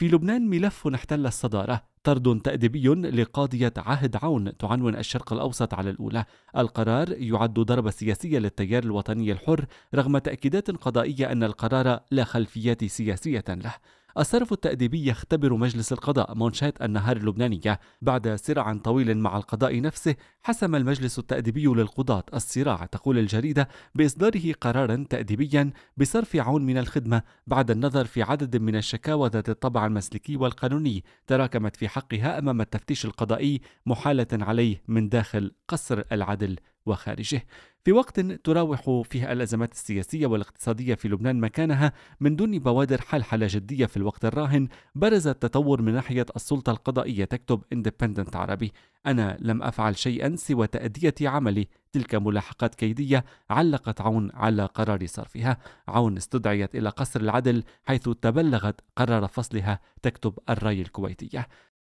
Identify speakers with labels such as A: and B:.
A: في لبنان ملف احتل الصدارة طرد تأديبي لقاضية عهد عون تعنون الشرق الأوسط على الأولى القرار يعد ضربة سياسية للتيار الوطني الحر رغم تأكيدات قضائية أن القرار لا خلفيات سياسية له الصرف التأديبي يختبر مجلس القضاء مونشات النهار اللبنانية بعد صراع طويل مع القضاء نفسه حسم المجلس التأديبي للقضاة الصراع تقول الجريدة بإصداره قرارا تأديبيا بصرف عون من الخدمة بعد النظر في عدد من الشكاوى ذات الطبع المسلكي والقانوني تراكمت في حقها أمام التفتيش القضائي محالة عليه من داخل قصر العدل وخارجه في وقت تراوح فيه الأزمات السياسية والاقتصادية في لبنان مكانها من دون بوادر حلحلة جدية في الوقت الراهن برز التطور من ناحية السلطة القضائية تكتب اندبندنت عربي أنا لم أفعل شيئا سوى تأدية عملي تلك ملاحقات كيدية علقت عون على قرار صرفها عون استدعيت إلى قصر العدل حيث تبلغت قرار فصلها تكتب الراي الكويتية